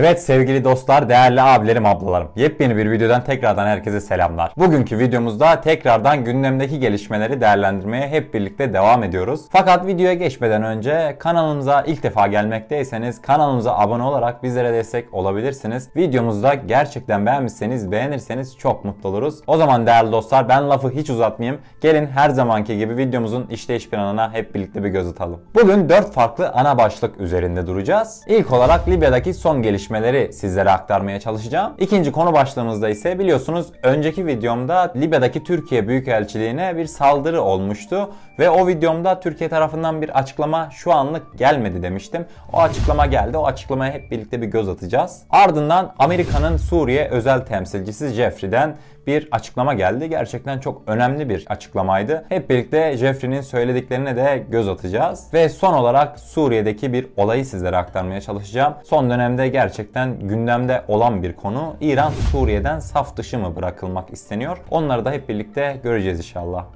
Evet sevgili dostlar, değerli abilerim, ablalarım. Yepyeni bir videodan tekrardan herkese selamlar. Bugünkü videomuzda tekrardan gündemdeki gelişmeleri değerlendirmeye hep birlikte devam ediyoruz. Fakat videoya geçmeden önce kanalımıza ilk defa gelmekteyseniz kanalımıza abone olarak bizlere destek olabilirsiniz. Videomuzda gerçekten beğenmişseniz, beğenirseniz çok mutlu oluruz. O zaman değerli dostlar ben lafı hiç uzatmayayım. Gelin her zamanki gibi videomuzun işleyiş planına hep birlikte bir göz atalım. Bugün 4 farklı ana başlık üzerinde duracağız. İlk olarak Libya'daki son gelişmeler gelişmeleri sizlere aktarmaya çalışacağım. İkinci konu başlığımızda ise biliyorsunuz önceki videomda Libya'daki Türkiye Büyükelçiliğine bir saldırı olmuştu ve o videomda Türkiye tarafından bir açıklama şu anlık gelmedi demiştim. O açıklama geldi. O açıklamaya hep birlikte bir göz atacağız. Ardından Amerika'nın Suriye özel temsilcisi Jeffrey'den bir açıklama geldi. Gerçekten çok önemli bir açıklamaydı. Hep birlikte Jeffrey'nin söylediklerine de göz atacağız. Ve son olarak Suriye'deki bir olayı sizlere aktarmaya çalışacağım. Son dönemde gerçekten gündemde olan bir konu. İran Suriye'den saf dışı mı bırakılmak isteniyor? Onları da hep birlikte göreceğiz inşallah.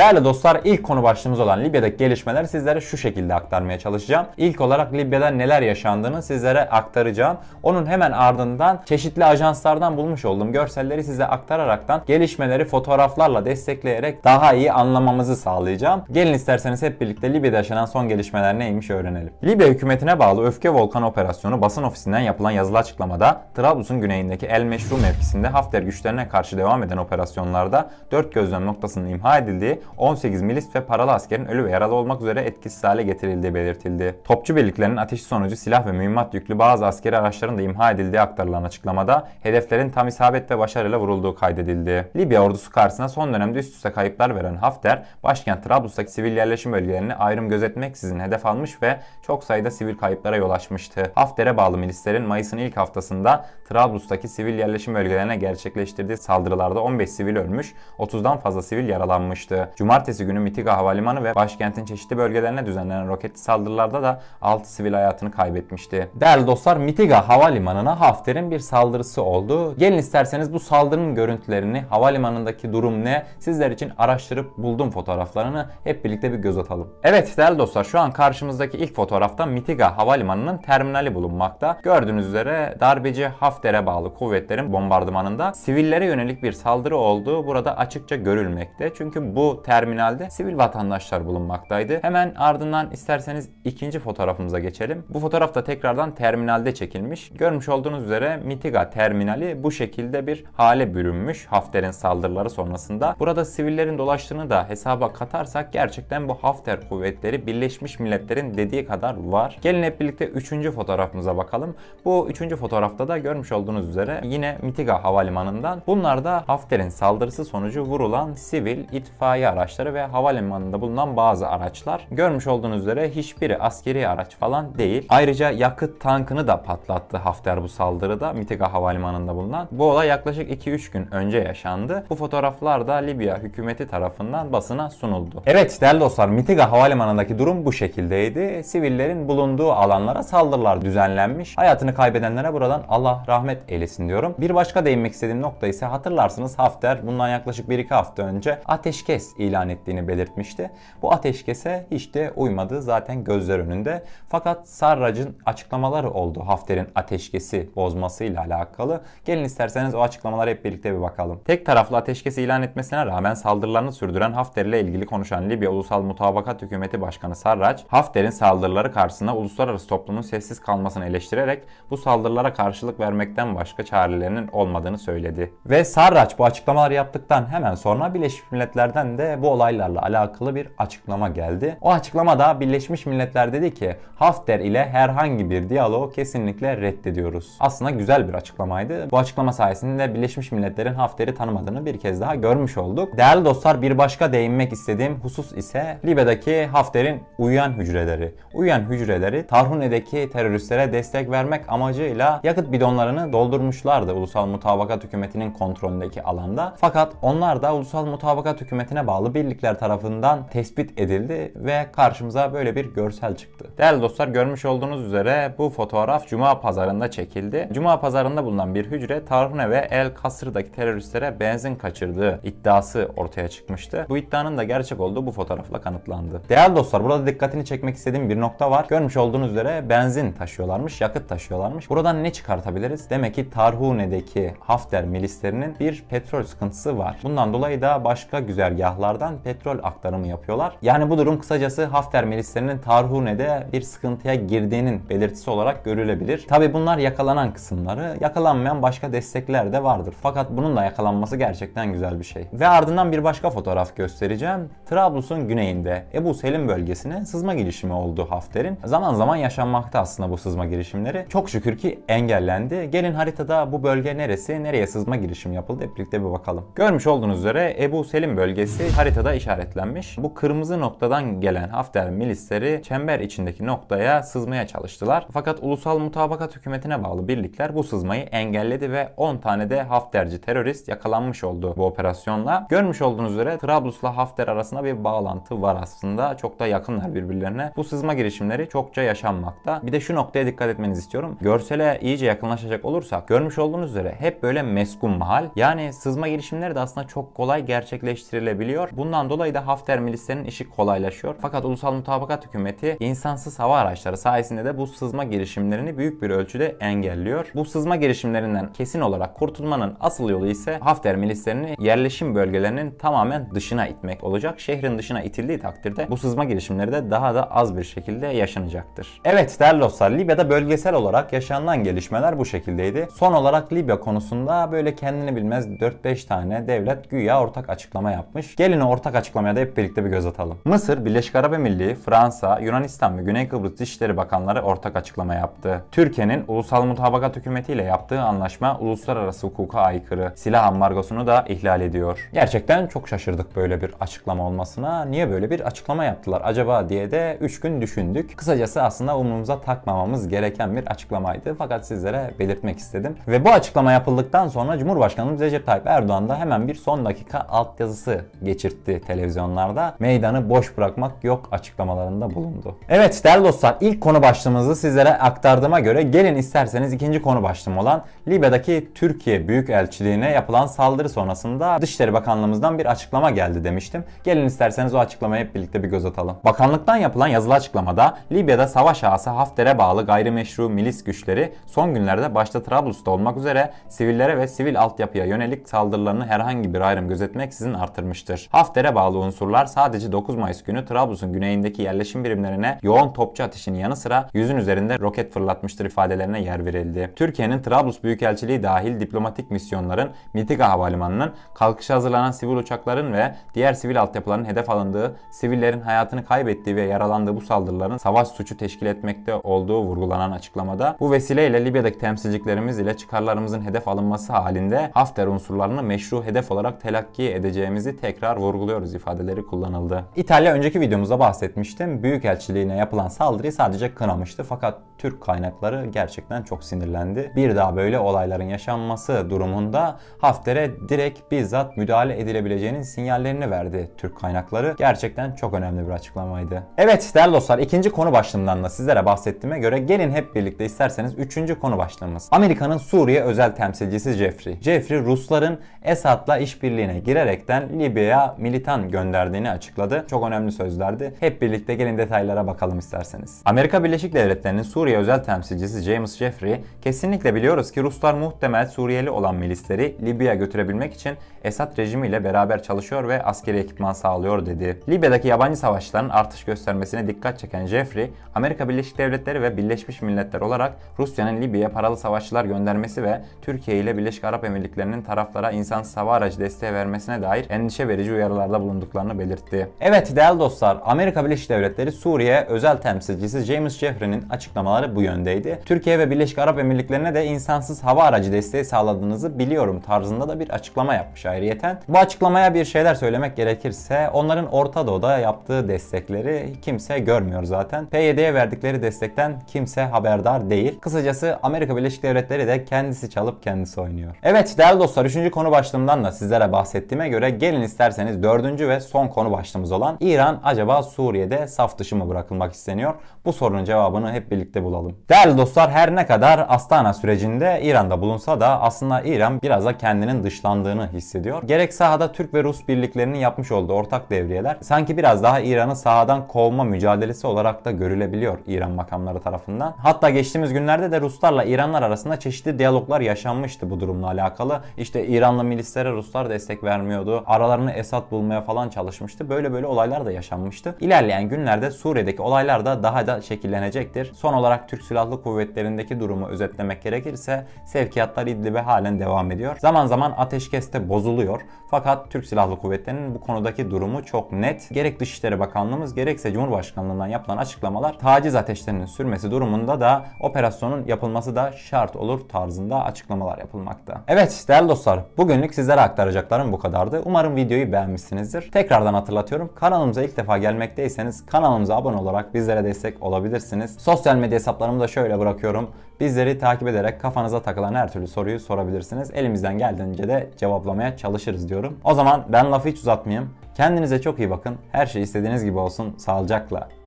Değerli dostlar ilk konu başlığımız olan Libya'daki gelişmeleri sizlere şu şekilde aktarmaya çalışacağım. İlk olarak Libya'da neler yaşandığını sizlere aktaracağım. Onun hemen ardından çeşitli ajanslardan bulmuş olduğum görselleri size aktararaktan gelişmeleri fotoğraflarla destekleyerek daha iyi anlamamızı sağlayacağım. Gelin isterseniz hep birlikte Libya'da yaşanan son gelişmeler neymiş öğrenelim. Libya hükümetine bağlı Öfke Volkan Operasyonu basın ofisinden yapılan yazılı açıklamada Trablus'un güneyindeki El Meşru mevkisinde Hafter güçlerine karşı devam eden operasyonlarda dört gözlem noktasının imha edildiği 18 milis ve paralı askerin ölü ve yaralı olmak üzere etkisiz hale getirildiği belirtildi. Topçu birliklerinin ateşi sonucu silah ve mühimmat yüklü bazı askeri araçların da imha edildiği aktarılan açıklamada hedeflerin tam isabet ve başarıyla vurulduğu kaydedildi. Libya ordusu karşısında son dönemde üst üste kayıplar veren Hafter, başkent Trablus'taki sivil yerleşim bölgelerini ayrım gözetmeksizin hedef almış ve çok sayıda sivil kayıplara yol açmıştı. Hafter'e bağlı milislerin Mayıs'ın ilk haftasında Trablus'taki sivil yerleşim bölgelerine gerçekleştirdiği saldırılarda 15 sivil ölmüş, 30'dan fazla sivil yaralanmıştı. Cumartesi günü Mitiga Havalimanı ve başkentin çeşitli bölgelerine düzenlenen roketli saldırılarda da 6 sivil hayatını kaybetmişti. Değerli dostlar Mitiga Havalimanı'na Hafter'in bir saldırısı oldu. Gelin isterseniz bu saldırının görüntülerini havalimanındaki durum ne sizler için araştırıp buldum fotoğraflarını hep birlikte bir göz atalım. Evet değerli dostlar şu an karşımızdaki ilk fotoğrafta Mitiga Havalimanı'nın terminali bulunmakta. Gördüğünüz üzere darbeci Hafter'e bağlı kuvvetlerin bombardımanında sivillere yönelik bir saldırı olduğu burada açıkça görülmekte. Çünkü bu terminalde sivil vatandaşlar bulunmaktaydı. Hemen ardından isterseniz ikinci fotoğrafımıza geçelim. Bu fotoğraf da tekrardan terminalde çekilmiş. Görmüş olduğunuz üzere Mitiga terminali bu şekilde bir hale bürünmüş Hafter'in saldırıları sonrasında. Burada sivillerin dolaştığını da hesaba katarsak gerçekten bu Hafter kuvvetleri Birleşmiş Milletler'in dediği kadar var. Gelin hep birlikte üçüncü fotoğrafımıza bakalım. Bu üçüncü fotoğrafta da görmüş olduğunuz üzere yine Mitiga havalimanından. Bunlar da Hafter'in saldırısı sonucu vurulan sivil itfaiye araçları ve havalimanında bulunan bazı araçlar. Görmüş olduğunuz üzere hiçbiri askeri araç falan değil. Ayrıca yakıt tankını da patlattı Hafter bu saldırıda Mitiga havalimanında bulunan. Bu olay yaklaşık 2-3 gün önce yaşandı. Bu fotoğraflar da Libya hükümeti tarafından basına sunuldu. Evet değerli dostlar Mitiga havalimanındaki durum bu şekildeydi. Sivillerin bulunduğu alanlara saldırılar düzenlenmiş. Hayatını kaybedenlere buradan Allah rahmet eylesin diyorum. Bir başka değinmek istediğim nokta ise hatırlarsınız Hafter bundan yaklaşık 1-2 hafta önce ateşkes ilan ilan ettiğini belirtmişti. Bu ateşkese hiç de uymadı zaten gözler önünde. Fakat Sarrac'ın açıklamaları oldu Hafter'in ateşkesi bozmasıyla alakalı. Gelin isterseniz o açıklamalara hep birlikte bir bakalım. Tek taraflı ateşkesi ilan etmesine rağmen saldırılarını sürdüren Hafter ile ilgili konuşan Libya Ulusal Mutabakat Hükümeti Başkanı Sarrac, Hafter'in saldırıları karşısında uluslararası toplumun sessiz kalmasını eleştirerek bu saldırılara karşılık vermekten başka çarelerinin olmadığını söyledi. Ve Sarraç bu açıklamaları yaptıktan hemen sonra Birleşmiş Milletler'den de bu olaylarla alakalı bir açıklama geldi. O açıklamada Birleşmiş Milletler dedi ki Hafter ile herhangi bir diyaloğu kesinlikle reddediyoruz. Aslında güzel bir açıklamaydı. Bu açıklama sayesinde Birleşmiş Milletler'in Hafter'i tanımadığını bir kez daha görmüş olduk. Değerli dostlar bir başka değinmek istediğim husus ise Libya'daki Hafter'in uyuyan hücreleri. Uyuyan hücreleri Tarhune'deki teröristlere destek vermek amacıyla yakıt bidonlarını doldurmuşlardı Ulusal Mutabakat Hükümeti'nin kontrolündeki alanda. Fakat onlar da Ulusal Mutabakat Hükümeti'ne bağlı bağlı birlikler tarafından tespit edildi ve karşımıza böyle bir görsel çıktı. Değerli dostlar görmüş olduğunuz üzere bu fotoğraf Cuma pazarında çekildi. Cuma pazarında bulunan bir hücre Tarhune ve El Kasır'daki teröristlere benzin kaçırdığı iddiası ortaya çıkmıştı. Bu iddianın da gerçek olduğu bu fotoğrafla kanıtlandı. Değerli dostlar burada dikkatini çekmek istediğim bir nokta var. Görmüş olduğunuz üzere benzin taşıyorlarmış, yakıt taşıyorlarmış. Buradan ne çıkartabiliriz? Demek ki Tarhune'deki Hafter milislerinin bir petrol sıkıntısı var. Bundan dolayı da başka güzergahlar kaynaklardan petrol aktarımı yapıyorlar. Yani bu durum kısacası Hafter milislerinin Tarhune'de bir sıkıntıya girdiğinin belirtisi olarak görülebilir. Tabi bunlar yakalanan kısımları, yakalanmayan başka destekler de vardır. Fakat bunun da yakalanması gerçekten güzel bir şey. Ve ardından bir başka fotoğraf göstereceğim. Trablus'un güneyinde Ebu Selim bölgesine sızma girişimi oldu Hafter'in. Zaman zaman yaşanmakta aslında bu sızma girişimleri. Çok şükür ki engellendi. Gelin haritada bu bölge neresi, nereye sızma girişim yapıldı hep birlikte bir bakalım. Görmüş olduğunuz üzere Ebu Selim bölgesi haritada işaretlenmiş. Bu kırmızı noktadan gelen Hafter milisleri çember içindeki noktaya sızmaya çalıştılar. Fakat ulusal mutabakat hükümetine bağlı birlikler bu sızmayı engelledi ve 10 tane de Hafterci terörist yakalanmış oldu bu operasyonla. Görmüş olduğunuz üzere Trablus'la Hafter arasında bir bağlantı var aslında. Çok da yakınlar birbirlerine. Bu sızma girişimleri çokça yaşanmakta. Bir de şu noktaya dikkat etmenizi istiyorum. Görsele iyice yakınlaşacak olursak görmüş olduğunuz üzere hep böyle meskun mahal. Yani sızma girişimleri de aslında çok kolay gerçekleştirilebiliyor gerekiyor. Bundan dolayı da Hafter milislerinin işi kolaylaşıyor. Fakat ulusal mutabakat hükümeti insansız hava araçları sayesinde de bu sızma girişimlerini büyük bir ölçüde engelliyor. Bu sızma girişimlerinden kesin olarak kurtulmanın asıl yolu ise Hafter milislerini yerleşim bölgelerinin tamamen dışına itmek olacak. Şehrin dışına itildiği takdirde bu sızma girişimleri de daha da az bir şekilde yaşanacaktır. Evet değerli dostlar Libya'da bölgesel olarak yaşanan gelişmeler bu şekildeydi. Son olarak Libya konusunda böyle kendini bilmez 4-5 tane devlet güya ortak açıklama yapmış. Gelin Gelin ortak açıklamaya da hep birlikte bir göz atalım. Mısır, Birleşik Arap Emirliği, Fransa, Yunanistan ve Güney Kıbrıs Dışişleri Bakanları ortak açıklama yaptı. Türkiye'nin ulusal mutabakat hükümetiyle yaptığı anlaşma uluslararası hukuka aykırı. Silah ambargosunu da ihlal ediyor. Gerçekten çok şaşırdık böyle bir açıklama olmasına. Niye böyle bir açıklama yaptılar acaba diye de 3 gün düşündük. Kısacası aslında umrumuza takmamamız gereken bir açıklamaydı. Fakat sizlere belirtmek istedim. Ve bu açıklama yapıldıktan sonra Cumhurbaşkanımız Recep Tayyip Erdoğan da hemen bir son dakika altyazısı geçirdi geçirtti televizyonlarda. Meydanı boş bırakmak yok açıklamalarında bulundu. Evet değerli dostlar ilk konu başlığımızı sizlere aktardığıma göre gelin isterseniz ikinci konu başlığım olan Libya'daki Türkiye Büyükelçiliğine yapılan saldırı sonrasında Dışişleri Bakanlığımızdan bir açıklama geldi demiştim. Gelin isterseniz o açıklamayı hep birlikte bir göz atalım. Bakanlıktan yapılan yazılı açıklamada Libya'da savaş ağası Hafter'e bağlı gayrimeşru milis güçleri son günlerde başta Trablus'ta olmak üzere sivillere ve sivil altyapıya yönelik saldırılarını herhangi bir ayrım gözetmeksizin artırmıştır. Hafter'e bağlı unsurlar sadece 9 Mayıs günü Trablus'un güneyindeki yerleşim birimlerine yoğun topçu ateşinin yanı sıra yüzün üzerinde roket fırlatmıştır ifadelerine yer verildi. Türkiye'nin Trablus Büyükelçiliği dahil diplomatik misyonların Mitiga Havalimanı'nın, kalkışa hazırlanan sivil uçakların ve diğer sivil altyapıların hedef alındığı, sivillerin hayatını kaybettiği ve yaralandığı bu saldırıların savaş suçu teşkil etmekte olduğu vurgulanan açıklamada bu vesileyle Libya'daki temsilciliklerimiz ile çıkarlarımızın hedef alınması halinde Hafter unsurlarını meşru hedef olarak telakki edeceğimizi tekrar vurguluyoruz ifadeleri kullanıldı. İtalya önceki videomuzda bahsetmiştim. Büyükelçiliğine yapılan saldırıyı sadece kınamıştı fakat Türk kaynakları gerçekten çok sinirlendi. Bir daha böyle olayların yaşanması durumunda Hafter'e direkt bizzat müdahale edilebileceğinin sinyallerini verdi Türk kaynakları. Gerçekten çok önemli bir açıklamaydı. Evet değerli dostlar ikinci konu başlığından da sizlere bahsettiğime göre gelin hep birlikte isterseniz üçüncü konu başlığımız. Amerika'nın Suriye özel temsilcisi Jeffrey. Jeffrey Rusların Esad'la işbirliğine girerekten Libya'ya Militan gönderdiğini açıkladı. Çok önemli sözlerdi. Hep birlikte gelin detaylara bakalım isterseniz. Amerika Birleşik Devletleri'nin Suriye özel temsilcisi James Jeffrey, kesinlikle biliyoruz ki Ruslar muhtemel Suriyeli olan milisleri Libya'ya götürebilmek için Esad rejimiyle beraber çalışıyor ve askeri ekipman sağlıyor dedi. Libya'daki yabancı savaşların artış göstermesine dikkat çeken Jeffrey, Amerika Birleşik Devletleri ve Birleşmiş Milletler olarak Rusya'nın Libya'ya paralı savaşçılar göndermesi ve Türkiye ile Birleşik Arap Emirlikleri'nin taraflara insan savaş aracı desteği vermesine dair endişe verici uyarılarda bulunduklarını belirtti. Evet değerli dostlar Amerika Birleşik Devletleri Suriye özel temsilcisi James Jeffrey'nin açıklamaları bu yöndeydi. Türkiye ve Birleşik Arap Emirlikleri'ne de insansız hava aracı desteği sağladığınızı biliyorum tarzında da bir açıklama yapmış ayrıyeten. Bu açıklamaya bir şeyler söylemek gerekirse onların Orta Doğu'da yaptığı destekleri kimse görmüyor zaten. PYD'ye verdikleri destekten kimse haberdar değil. Kısacası Amerika Birleşik Devletleri de kendisi çalıp kendisi oynuyor. Evet değerli dostlar 3. konu başlığımdan da sizlere bahsettiğime göre gelin isterseniz isterseniz dördüncü ve son konu başlığımız olan İran acaba Suriye'de saf dışı mı bırakılmak isteniyor? Bu sorunun cevabını hep birlikte bulalım. Değerli dostlar her ne kadar Astana sürecinde İran'da bulunsa da aslında İran biraz da kendinin dışlandığını hissediyor. Gerek sahada Türk ve Rus birliklerinin yapmış olduğu ortak devriyeler sanki biraz daha İran'ı sahadan kovma mücadelesi olarak da görülebiliyor İran makamları tarafından. Hatta geçtiğimiz günlerde de Ruslarla İranlar arasında çeşitli diyaloglar yaşanmıştı bu durumla alakalı. İşte İranlı milislere Ruslar destek vermiyordu. Aralarını Esad fırsat bulmaya falan çalışmıştı. Böyle böyle olaylar da yaşanmıştı. İlerleyen günlerde Suriye'deki olaylar da daha da şekillenecektir. Son olarak Türk Silahlı Kuvvetleri'ndeki durumu özetlemek gerekirse sevkiyatlar İdlib'e halen devam ediyor. Zaman zaman ateşkeste bozuluyor. Fakat Türk Silahlı Kuvvetleri'nin bu konudaki durumu çok net. Gerek Dışişleri Bakanlığımız gerekse Cumhurbaşkanlığından yapılan açıklamalar taciz ateşlerinin sürmesi durumunda da operasyonun yapılması da şart olur tarzında açıklamalar yapılmakta. Evet değerli dostlar bugünlük sizlere aktaracaklarım bu kadardı. Umarım videoyu beğenmişsinizdir beğenmişsinizdir. Tekrardan hatırlatıyorum. Kanalımıza ilk defa gelmekteyseniz kanalımıza abone olarak bizlere destek olabilirsiniz. Sosyal medya hesaplarımı da şöyle bırakıyorum. Bizleri takip ederek kafanıza takılan her türlü soruyu sorabilirsiniz. Elimizden geldiğince de cevaplamaya çalışırız diyorum. O zaman ben lafı hiç uzatmayayım. Kendinize çok iyi bakın. Her şey istediğiniz gibi olsun. Sağlıcakla.